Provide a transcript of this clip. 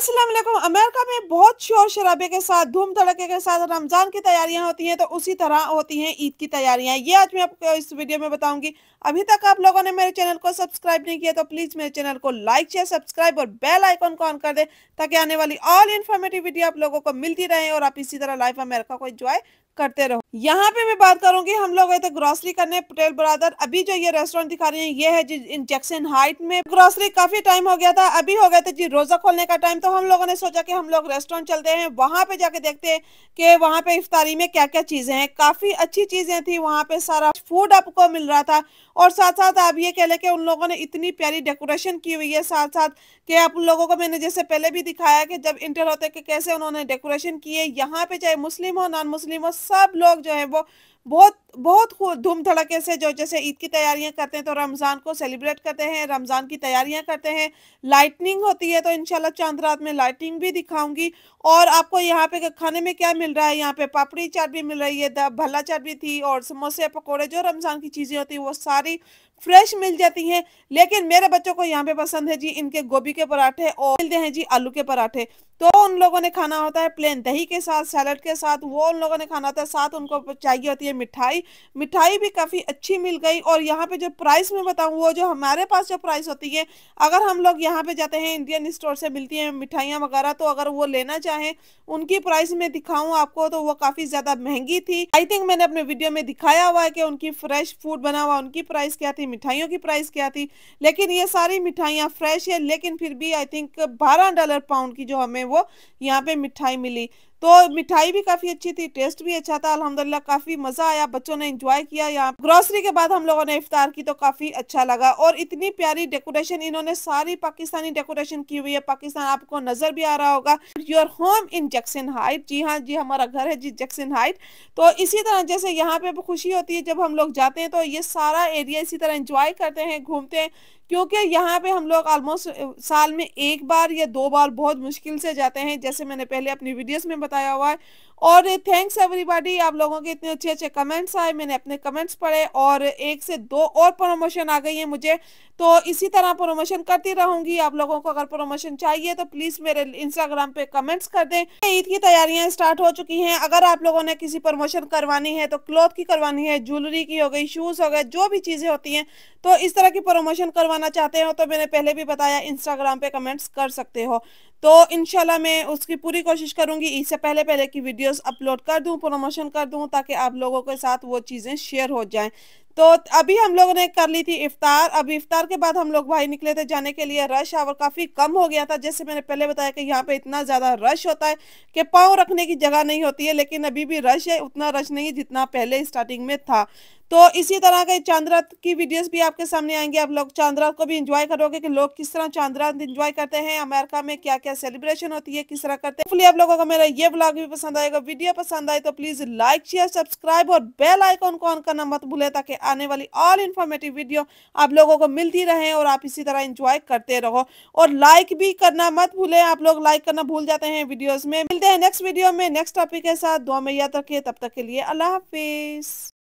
Aslam America में बहुत शोर शराबे के साथ धूम धड़के के साथ रमज़ान की तैयारियां होती हैं तो उसी तरह होती हैं ईद की तैयारियां ये आज मैं आपको इस वीडियो में बताऊंगी अभी तक आप लोगों ने मेरे चैनल को सब्सक्राइब नहीं किया तो प्लीज़ मेरे चैनल को लाइक शेयर सब्सक्राइब और बेल आइकॉन को ऑन कर दें ताकि आने वाली ऑल इन्फॉर्मेटिव वीडियो आप लोगों को मिलती रहे और आप इसी तरह लाइफ अमेरिका को इन्जॉय करते रहो यहाँ पे मैं बात करूंगी हम लोग गए थे ग्रोसरी करने पटेल ब्रदर अभी जो ये रेस्टोरेंट दिखा रही है ये है जी इंजेक्शन हाइट में ग्रोसरी काफी टाइम हो गया था अभी हो गया था जी रोजा खोलने का टाइम तो हम लोगों ने सोचा कि हम लोग रेस्टोरेंट चलते हैं वहां पे जाके देखते हैं कि वहां पे इफ्तारी में क्या क्या चीजें हैं काफी अच्छी चीजें थी वहां पे सारा फूड आपको मिल रहा था और साथ साथ आप ये कह लें कि उन लोगों ने इतनी प्यारी डेकोरेशन की हुई है साथ साथ कि आप उन लोगों को मैंने जैसे पहले भी दिखाया कि जब इंटर होते कि कैसे उन्होंने डेकोरेशन की है यहाँ पे चाहे मुस्लिम हो नॉन मुस्लिम हो सब लोग जो है वो बहुत बहुत धूम धड़के से जो जैसे ईद की तैयारियां करते हैं तो रमज़ान को सेलिब्रेट करते हैं रमज़ान की तैयारियां करते हैं लाइटनिंग होती है तो इंशाल्लाह चांद रात में लाइटनिंग भी दिखाऊंगी और आपको यहाँ पे खाने में क्या मिल रहा है यहाँ पे पापड़ी चाट भी मिल रही है भला चाट भी थी और समोसे पकौड़े जो रमज़ान की चीज़ें होती हैं वो सारी फ्रेश मिल जाती हैं लेकिन मेरे बच्चों को यहाँ पे पसंद है जी इनके गोभी के पराठे और मिलते हैं जी आलू के पराठे तो उन लोगों ने खाना होता है प्लेन दही के साथ सैलड के साथ वो उन लोगों ने खाना बनाता है साथ उनको चाहिए होती है मिठाई मिठाई भी काफ़ी अच्छी मिल गई और यहाँ पे जो प्राइस में बताऊँ वो जो हमारे पास जो प्राइस होती है अगर हम लोग यहाँ पे जाते हैं इंडियन स्टोर से मिलती हैं मिठाइयाँ वगैरह तो अगर वो लेना चाहें उनकी प्राइस में दिखाऊँ आपको तो वो काफ़ी ज़्यादा महंगी थी आई थिंक मैंने अपने वीडियो में दिखाया हुआ है कि उनकी फ्रेश फूड बना हुआ उनकी प्राइस क्या थी मिठाइयों की प्राइस क्या थी लेकिन ये सारी मिठाइयाँ फ्रेश है लेकिन फिर भी आई थिंक बारह डॉलर पाउंड की जो हमें वो यहाँ पे मिठाई मिली तो मिठाई भी काफी अच्छी थी टेस्ट भी अच्छा था अलहमदिल्ला काफी मजा आया बच्चों ने इंजॉय किया यहाँ ग्रोसरी के बाद हम लोगों ने इफ्तार की तो काफी अच्छा लगा और इतनी प्यारी डेकोरेशन इन्होंने सारी पाकिस्तानी डेकोरेशन की हुई है पाकिस्तान आपको नजर भी आ रहा होगा your home in Jackson height जी हाँ जी हमारा घर है जी जैक्सन हाइट तो इसी तरह जैसे यहाँ पे खुशी होती है जब हम लोग जाते हैं तो ये सारा एरिया इसी तरह इंजॉय करते हैं घूमते हैं क्योंकि यहाँ पे हम लोग ऑलमोस्ट साल में एक बार या दो बार बहुत मुश्किल से जाते हैं जैसे मैंने पहले अपनी वीडियोस में बताया हुआ है और थैंक्स एवरीबॉडी आप लोगों के इतने अच्छे अच्छे कमेंट्स आए मैंने अपने कमेंट्स पढ़े और एक से दो और प्रमोशन आ गई है मुझे तो इसी तरह प्रमोशन करती रहूंगी आप लोगों को अगर प्रमोशन चाहिए तो प्लीज़ मेरे इंस्टाग्राम पे कमेंट्स कर दें ईद की तैयारियां स्टार्ट हो चुकी हैं अगर आप लोगों ने किसी प्रमोशन करवानी है तो क्लॉथ की करवानी है ज्वेलरी की हो गई शूज़ हो गए जो भी चीज़ें होती है तो इस तरह की प्रमोशन करवानी बताना चाहते हो तो मैंने पहले भी बताया इंस्टाग्राम पे कमेंट्स कर सकते हो तो इनशाला मैं उसकी पूरी कोशिश करूंगी इससे पहले पहले की वीडियोस अपलोड कर दूं प्रमोशन कर दूं ताकि आप लोगों के साथ वो चीज़ें शेयर हो जाएं तो अभी हम लोगों ने कर ली थी इफ्तार अभी इफ्तार के बाद हम लोग भाई निकले थे जाने के लिए रश आवर काफ़ी कम हो गया था जैसे मैंने पहले बताया कि यहाँ पे इतना ज़्यादा रश होता है कि पाँव रखने की जगह नहीं होती है लेकिन अभी भी रश है उतना रश नहीं जितना पहले स्टार्टिंग में था तो इसी तरह के चांदरात की वीडियोस भी आपके सामने आएंगे आप लोग चांदरात को भी इंजॉय करोगे कि लोग किस तरह चांदरात इंजॉय करते हैं अमेरिका में क्या क्या सेलिब्रेशन होती है किस तरह करते हैं आप लोगों को मेरा ये ब्लॉग भी पसंद आएगा वीडियो पसंद आए तो प्लीज लाइक शेयर सब्सक्राइब और बेल आइकॉन को ऑन करना मत भूले ताकि आने वाली ऑल इन्फॉर्मेटिव वीडियो आप लोगों को मिलती रहे और आप इसी तरह इंजॉय करते रहो और लाइक भी करना मत भूले आप लोग लाइक करना भूल जाते हैं वीडियोज में मिलते हैं नेक्स्ट वीडियो में नेक्स्ट टॉपिक के साथ दो में याद रखिए तब तक के लिए अल्लाह हाफिज